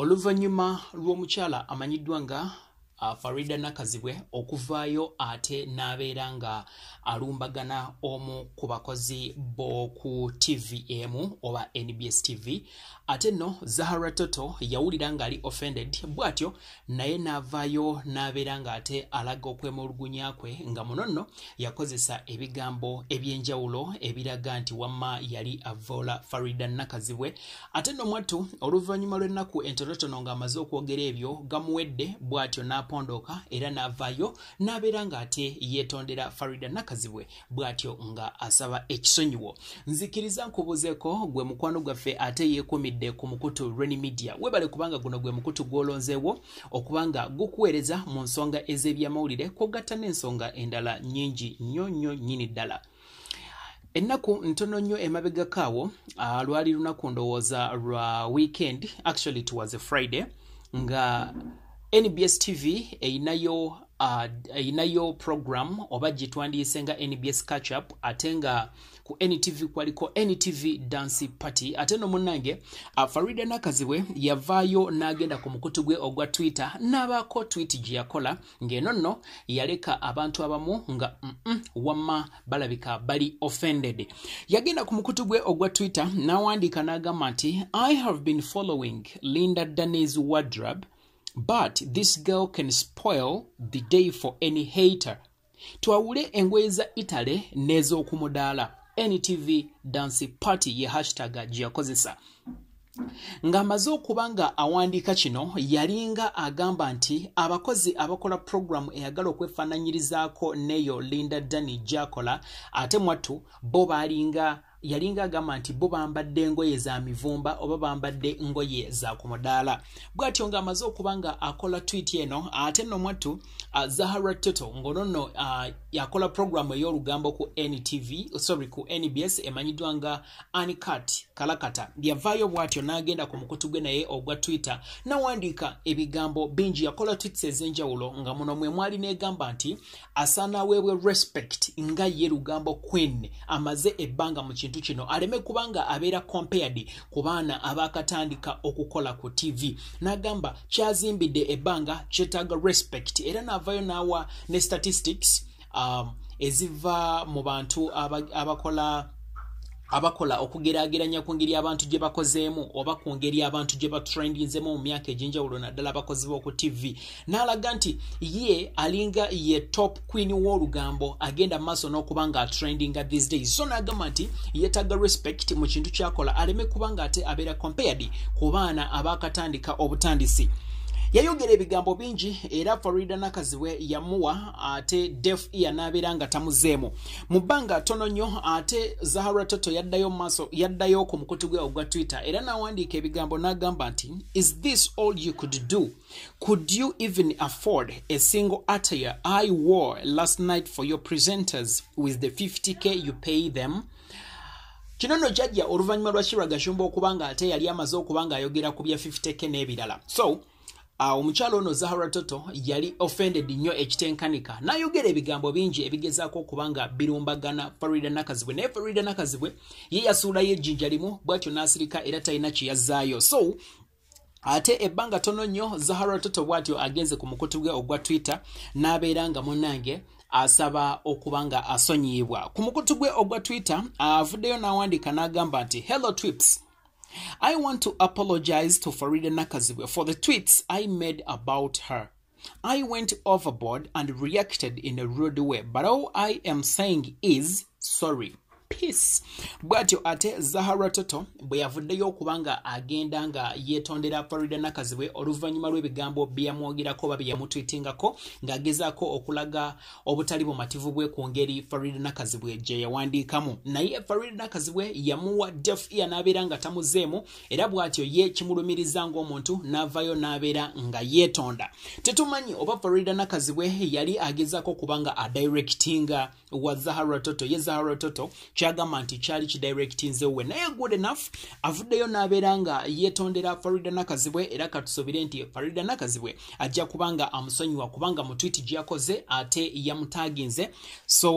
oluvannyuma lw'omukyala amanyiddwa nga uh, farida nakazibwe okuvaayo ate n'abeera nga alumbagana omu ku bakozi b'oku tv emu oba nbs tv ate nno zahara toto yawulira ng'ali offended bw'atyo naye n'avaayo n'abeera nga ate alaga okwemulugunya kwe nga muno nno yakozesa ebigambo ebyenjawulo ebiraga nti wamma yali avola farida nakazibwe ate nno mwattu oluvannyuma lw'ennaku entonotono ng'amaze okwogera ebyo gamuwedde bw'atyo n'apondooka era n'avaayo n'abeera ngaate yeetondera farida nakazibwe bw'atyo nga asaba ekisonyiwo nzikiriza nkubuzeeko gwe mukwano gwaffe ate yeekuumidde ku mukutu reni media webale kubanga guno gwe mukutu gwolonzeewo okubanga gukuweereza mu nsonga ez'ebyamawulire kwogatta n'ensonga endala nyingi nnyo nnyo nnyini ddala ennaku ntono nnyo emabegakaawo lwali lunaku ndowooza lwa weekend actually towas friday nga nbs tv eyinayo uh, eyinayo program oba gyetwandiyise nga nbs catchup ate nga ku ntv kwaliko ntv dance party ate no uh, farida nakazibwe yavaayo n'agenda ku mukutu gwe ogwa twitter n'abaako twiti gye yakola ng'eno nno yaleka abantu abamu nga mm wamma balabika bali offended yagenda ku mukutu gwe ogwa twitter n'awandiika n'agamba nti i have been following linda danes wardrobe but this girl can spoil the day for any hater twawule engoye za italy n'ez'okumudaala ntv dance party ye hashtag gye yakozesa ng'amaze okuba nga awandiika kino yalinga agamba nti abakozi abakola pulogulaamu eyagala okwefaananyirizaako neyo linda dani gyakola ate mwattu bo baalinga yalinga agamba nti bo bambadde engoye za mivumba oba bambadde ngoye za ku mudaala bwatyo ng'amaze okuba nga akola twiti eno ate nomwattu zahara toto ngono no uh, yakola puroguramu ey'olugambo ku ntv sorry ku nbs emanyiddwa nga ancat kalakata yavaayo bw'atyo n'agenda ku mukutu gwe naye ogwa twitter nawandiika ebigambo bingi yakola twits ez'enjawulo nga muno mwe mwali n'egamba nti asaana aweebwe respect nga ye lugambo queen amaze ebbanga mu kintu kino aleme kubanga abeera compared ku baana abaakatandika okukola ku tv n'agamba kyazimbidde ebbanga kyetaaga respect era n'avaayo n'awa ne statistics Um, eziva mu bantu abakola abakola okugeraageranya ku ngeri abantu gye bakozeemu oba ku ngeri abantu gye batrendinzemu mu myaka egy'enjawulo naddala abakozi b'oku tivi n'alaga nti ye alinga ye top queen w'olugambo agenda maaso n'okuba nga atrendinga these days so n'agamba nti yeetaga respect mu kintu kyakola aleme kuba nga ate abeera compared ku baana abaakatandika obutandisi yayogera ebigambo bingi era farida nakaziwe yamuwa ate def ear n'abeera nga tamuzeemu mu bbanga tono nnyo ate zahara toto yaddayo maaso yaddayo ku mukutu gwe ogwa twitter era n'awandiika ebigambo n'agamba nti is this all you could do could you even afford a single attire i wore last night for your presenters with the 50k you pay them kino nno kyajja oluvannyuma lwa kirwa okuba nga ate yali amaze okuba ng'ayogera ku bya 50k n'ebirala so Ah, omukyalo ono zahara toto yali offended nnyo ekitenkanika nayogera ebigambo bingi ebigezaako okubanga birumbagana farida nakazibwe naye farida nakazibwe ye yasuulayo ejjinja limu bwatyo nasirika era talina kyeyazaayo so ate ebbanga tono nnyo zahara toto bwatyo agenze ku mukutu gwe ogwa twitter n'abeera nga munange asaba okuba nga asonyiyibwa ku mukutu gwe ogwa twitter avuddeyo n'awandiika n'agamba nti hello twips I want to apologize to Farida Nakaziwe for the tweets I made about her. I went overboard and reacted in a rude way, but all I am saying is sorry peace bw'atyo ate zahara toto bwe yavuddeyo okuba nga agenda nga yeetondera florida nakazibwe oluvannyuma lw'ebigambo bye yamwogerako oba bye ng'agezaako okulaga obutali bumativu bwe ku ngeri farida nakazibwe gye yawandiikamu naye florida nakazibwe yamuwa def ear n'abeera nga tamuzeemu era bw'atyo ye kimulumiriza ng'omuntu n'avaayo n'abeera nga yeetonda tetumanyi oba florida nakazibwe yali agezaako okuba nga adirectinga wa zahara toto ye zahara toto kyagamba nti kyali kidirectinzewwe naye good enough avuddeyo n'abeera nga yeetondera farida nakazibwe era katusobire nti farida nakazibwe ajja kubanga amusonyiwa kubanga mutwiti gyeyakoze ate yamutaginze so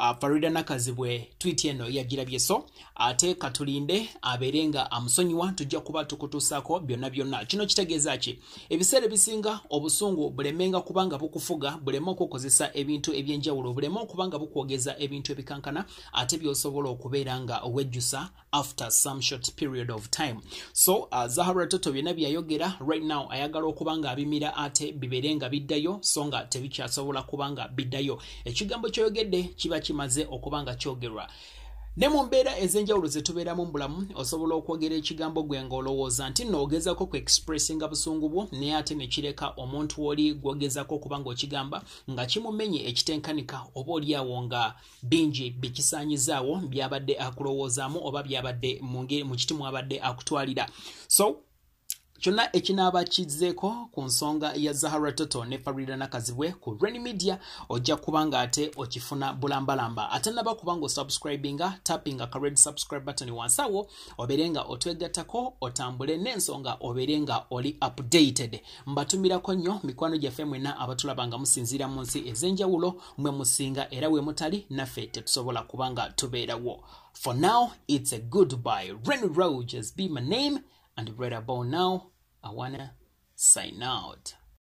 Ah, farida nakazibwe twiti eno yagirabye so ate katulinde abeere nga amusonyiwa tujja kuba tukutuusako byonna byonna kino kitegeeza ki ebiseera ebisinga obusungu bulemenga kuba nga bukufuga buleme okukozesa ebintu ebyenjawulo buleme okuba nga bukwogeza ebintu ebikankana ate byosobola okubeera nga owejjusa after some short period of time so uh, ah, zahara toto byonna byeyayogera right now ayagala okuba nga abimira ate bibeere nga biddayo so nga tebikyasobola kuba nga biddayo ekigambo kyoyogedde kiba kimaze okuba nga kyogerwa ne mu mbeera ez'enjawulo zetubeeramu mbulamu osobola okwogera ekigambo gwe ngaolowooza nti noogezako ku expressinga busungu bwo naye ate ne kireka omuntu oli gwogezako okuba ngaokigamba nga kimumenye ekitenkanika oba oliawo nga bingi bikisaanyizaawo byabadde akulowoozaamu oba byabadde mu kiti mwabadde akutwalira so kyonna ekinaaba kizzeeko ku nsonga ya zahara toto ne farida nakazibwe ku reni media ojja kuba nga ate okifuna bulambalamba ate naba kuba ngaosubscribinga tapinga ka red subscribe button wansi awo obeere nga otwegattako otambule n'ensonga obeere nga oli updated mbatumirako nnyo mikwano gyaffe mwenna abatulaba nga musinziira mu nsi ez'enjawulo mwe musinga era we mutali naffe tetusobola kuba nga tubeerawo for now it's a good by ren roges be my name and right about now i wanna sign out